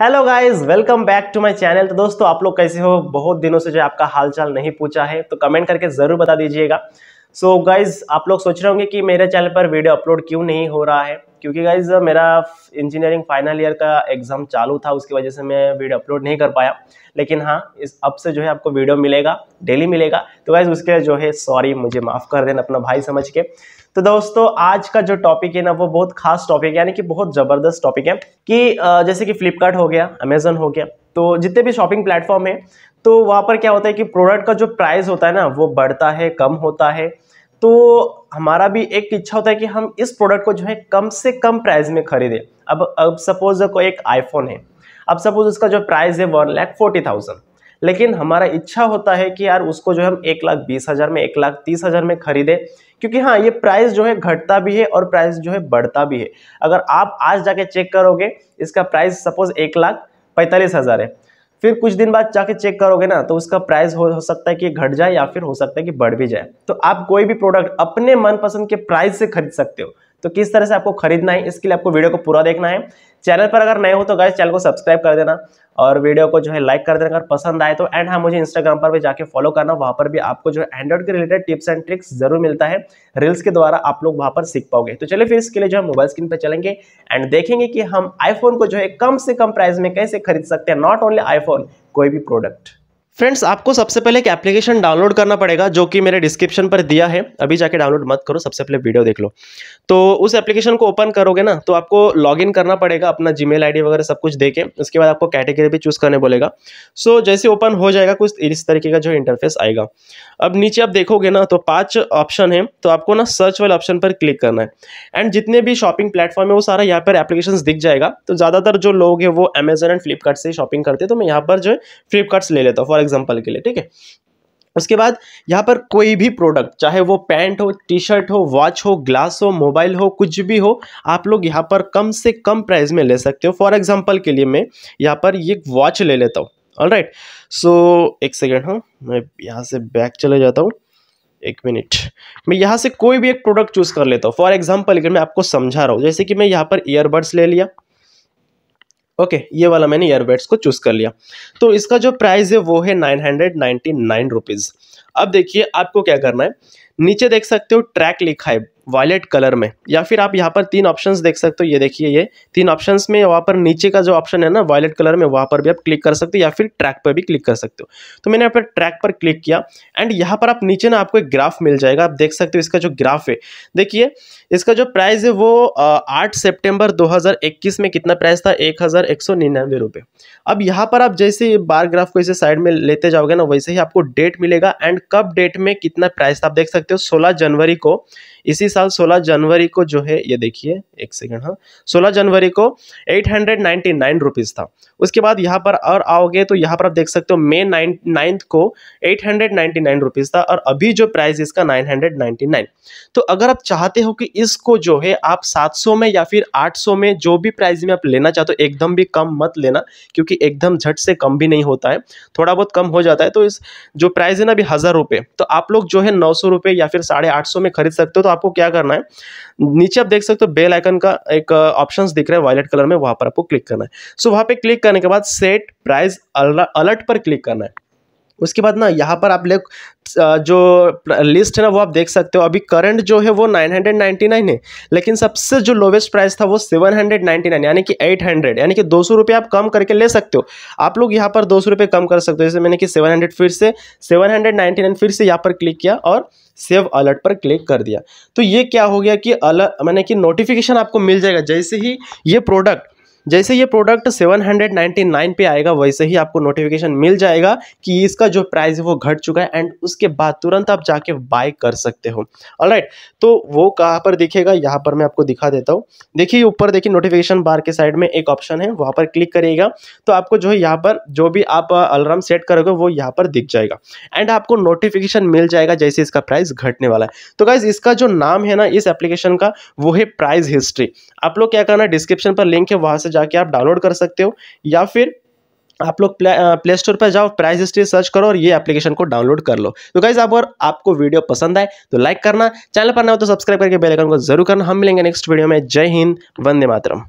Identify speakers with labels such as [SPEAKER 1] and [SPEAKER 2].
[SPEAKER 1] hello guys welcome back to my channel तो दोस्तों आप लोग कैसे हो बहुत दिनों से जो आपका हालचाल नहीं पूछा है तो कमेंट करके ज़रूर बता दीजिएगा सो so गाइज आप लोग सोच रहे होंगे कि मेरे चैनल पर वीडियो अपलोड क्यों नहीं हो रहा है क्योंकि गाइज मेरा इंजीनियरिंग फाइनल ईयर का एग्जाम चालू था उसकी वजह से मैं वीडियो अपलोड नहीं कर पाया लेकिन हाँ इस अब से जो है आपको वीडियो मिलेगा डेली मिलेगा तो गाइज उसके जो है सॉरी मुझे माफ़ कर देना अपना भाई समझ के तो दोस्तों आज का जो टॉपिक है ना वो बहुत खास टॉपिक है यानी कि बहुत ज़बरदस्त टॉपिक है कि जैसे कि फ्लिपकार्ट हो गया अमेजोन हो गया तो जितने भी शॉपिंग प्लेटफॉर्म है तो वहाँ पर क्या होता है कि प्रोडक्ट का जो प्राइस होता है ना वो बढ़ता है कम होता है तो हमारा भी एक इच्छा होता है कि हम इस प्रोडक्ट को जो है कम से कम प्राइस में खरीदें अब अब सपोज को एक आईफोन है अब सपोज उसका जो प्राइस है वन लैख फोर्टी थाउजेंड लेकिन हमारा इच्छा होता है कि यार उसको जो है हम एक लाख बीस हज़ार में एक लाख तीस हज़ार में खरीदें क्योंकि हाँ ये प्राइस जो है घटता भी है और प्राइस जो है बढ़ता भी है अगर आप आज जाके चेक करोगे इसका प्राइस सपोज एक लाख पैंतालीस हज़ार है फिर कुछ दिन बाद जाके चेक करोगे ना तो उसका प्राइस हो, हो सकता है कि घट जाए या फिर हो सकता है कि बढ़ भी जाए तो आप कोई भी प्रोडक्ट अपने मनपसंद के प्राइस से खरीद सकते हो तो किस तरह से आपको खरीदना है इसके लिए आपको वीडियो को पूरा देखना है चैनल पर अगर नए हो तो गाइज चैनल को सब्सक्राइब कर देना और वीडियो को जो है लाइक कर देना अगर पसंद आए तो एंड हाँ मुझे इंस्टाग्राम पर भी जाके फॉलो करना वहाँ पर भी आपको जो है एंड्रॉइड के रिलेटेड टिप्स एंड ट्रिक्स जरूर मिलता है रील्स के द्वारा आप लोग वहाँ पर सीख पाओगे तो चलिए फिर इसके लिए जो है मोबाइल स्क्रीन पर चलेंगे एंड देखेंगे कि हम आईफोन को जो है कम से कम प्राइस में कैसे खरीद सकते हैं नॉट ओनली आईफोन कोई भी प्रोडक्ट फ्रेंड्स आपको सबसे पहले एक एप्लीकेशन डाउनलोड करना पड़ेगा जो कि मेरे डिस्क्रिप्शन पर दिया है अभी जाके डाउनलोड मत करो सबसे पहले वीडियो देख लो तो उस एप्लीकेशन को ओपन करोगे ना तो आपको लॉगिन करना पड़ेगा अपना जीमेल आईडी वगैरह सब कुछ देके उसके बाद आपको कैटेगरी भी चूज़ करने बोलेगा सो so, जैसे ओपन हो जाएगा कुछ इस तरीके का जो इंटरफेस आएगा अब नीचे आप देखोगे ना तो पाँच ऑप्शन है तो आपको ना सर्च वाले ऑप्शन पर क्लिक करना है एंड जितने भी शॉपिंग प्लेटफॉर्म है वो सारा यहाँ पर एप्लीकेशन दिख जाएगा तो ज़्यादातर जो लोग हैं वो अमेजन एंड फ्लिपकार्ट से शॉपिंग करते हैं तो मैं यहाँ पर जो है फ्लिपकार्ट ले लेता हूँ फॉर एग्जाम्पल के लिए ठीक है उसके बाद यहाँ पर कोई भी प्रोडक्ट चाहे वो पैंट हो टी शर्ट हो वॉच हो ग्लास हो मोबाइल हो कुछ भी हो आप लोग यहाँ पर कम से कम प्राइस में ले सकते हो फॉर एग्जाम्पल के लिए मैं यहाँ पर ये वॉच ले लेता हूँ ऑल राइट सो एक सेकेंड हाँ मैं यहाँ से बैक चले जाता हूँ एक मिनट मैं यहाँ से कोई भी एक प्रोडक्ट चूज़ कर लेता हूँ फॉर एग्जाम्पल अगर मैं आपको समझा रहा हूँ जैसे कि मैं यहाँ पर ईयरबड्स ले लिया ओके ये वाला मैंने ईयरबड्स को चूज़ कर लिया तो इसका जो प्राइस है वो है nine hundred ninety nine rupees अब देखिए आपको क्या करना है नीचे देख सकते हो ट्रैक लिखा है वायलेट कलर में या फिर आप यहाँ पर तीन ऑप्शंस देख सकते हो ये देखिए ये तीन ऑप्शंस में वहाँ पर नीचे का जो ऑप्शन है ना वायलेट कलर में वहाँ पर भी आप क्लिक कर सकते हो या फिर ट्रैक पर भी क्लिक कर सकते हो तो मैंने यहाँ पर ट्रैक पर क्लिक किया एंड यहाँ पर आप नीचे ना आपको एक ग्राफ मिल जाएगा आप देख सकते हो इसका जो ग्राफ है देखिए इसका जो प्राइस है वो आठ सेप्टेम्बर दो में कितना प्राइस था एक अब यहाँ पर आप जैसे बार ग्राफ को इसे साइड में लेते जाओगे ना वैसे ही आपको डेट मिलेगा एंड कब डेट में कितना प्राइस था आप देख सकते हो सोलह जनवरी को इसी साल 16 जनवरी को जो है ये देखिए एक सेकंड हाँ 16 जनवरी को 899 हंड्रेड था उसके बाद यहाँ पर और आओगे तो यहाँ पर आप देख सकते हो मे नाइन नाइन्थ को 899 हंड्रेड था और अभी जो प्राइस इसका 999 तो अगर आप चाहते हो कि इसको जो है आप 700 में या फिर 800 में जो भी प्राइस में आप लेना चाहते हो एकदम भी कम मत लेना क्योंकि एकदम झट से कम भी नहीं होता है थोड़ा बहुत कम हो जाता है तो इस जो प्राइस है ना अभी हज़ार तो आप लोग जो है नौ या फिर साढ़े में खरीद सकते हो तो आपको क्या क्या करना है नीचे आप देख सकते हो बेल आइकन का एक ऑप्शन दिख रहा है वॉलेट कलर में वहां पर आपको क्लिक करना है सो वहां पर क्लिक करने के बाद सेट प्राइज अलर्ट पर क्लिक करना है उसके बाद ना यहाँ पर आप लोग जो लिस्ट है ना वो आप देख सकते हो अभी करंट जो है वो 999 है लेकिन सबसे जो लोवेस्ट प्राइस था वो 799 यानी कि 800 यानी कि दो सौ आप कम करके ले सकते हो आप लोग यहाँ पर दो सौ कम कर सकते हो जैसे मैंने कि 700 फिर से 799 फिर से यहाँ पर क्लिक किया और सेव अलर्ट पर क्लिक कर दिया तो ये क्या हो गया कि अलर्ट मैंने कि नोटिफिकेशन आपको मिल जाएगा जैसे ही ये प्रोडक्ट जैसे ये प्रोडक्ट 799 पे आएगा वैसे ही आपको नोटिफिकेशन मिल जाएगा कि इसका जो प्राइस है वो घट चुका है एंड उसके बाद तुरंत आप जाके बाय कर सकते हो ऑल right, तो वो कहाँ पर दिखेगा यहाँ पर मैं आपको दिखा देता हूँ देखिए ऊपर देखिए नोटिफिकेशन बार के साइड में एक ऑप्शन है वहाँ पर क्लिक करिएगा तो आपको जो है यहाँ पर जो भी आप अलार्म सेट करोगे वो यहाँ पर दिख जाएगा एंड आपको नोटिफिकेशन मिल जाएगा जैसे इसका प्राइस घटने वाला है तो गाइज इसका जो नाम है ना इस एप्लीकेशन का वो है प्राइस हिस्ट्री आप लोग क्या करना डिस्क्रिप्शन पर लिंक है वहाँ से जाके आप डाउनलोड कर सकते हो या फिर आप लोग प्ले प्ले स्टोर पर जाओ प्राइस हिस्ट्री सर्च करो और ये एप्लीकेशन को डाउनलोड कर लो तो गाइज अगर आपको वीडियो पसंद आए तो लाइक करना चैनल पर ना हो तो सब्सक्राइब करके बेल आइकन को जरूर करना हम मिलेंगे नेक्स्ट वीडियो में जय हिंद वंदे मातरम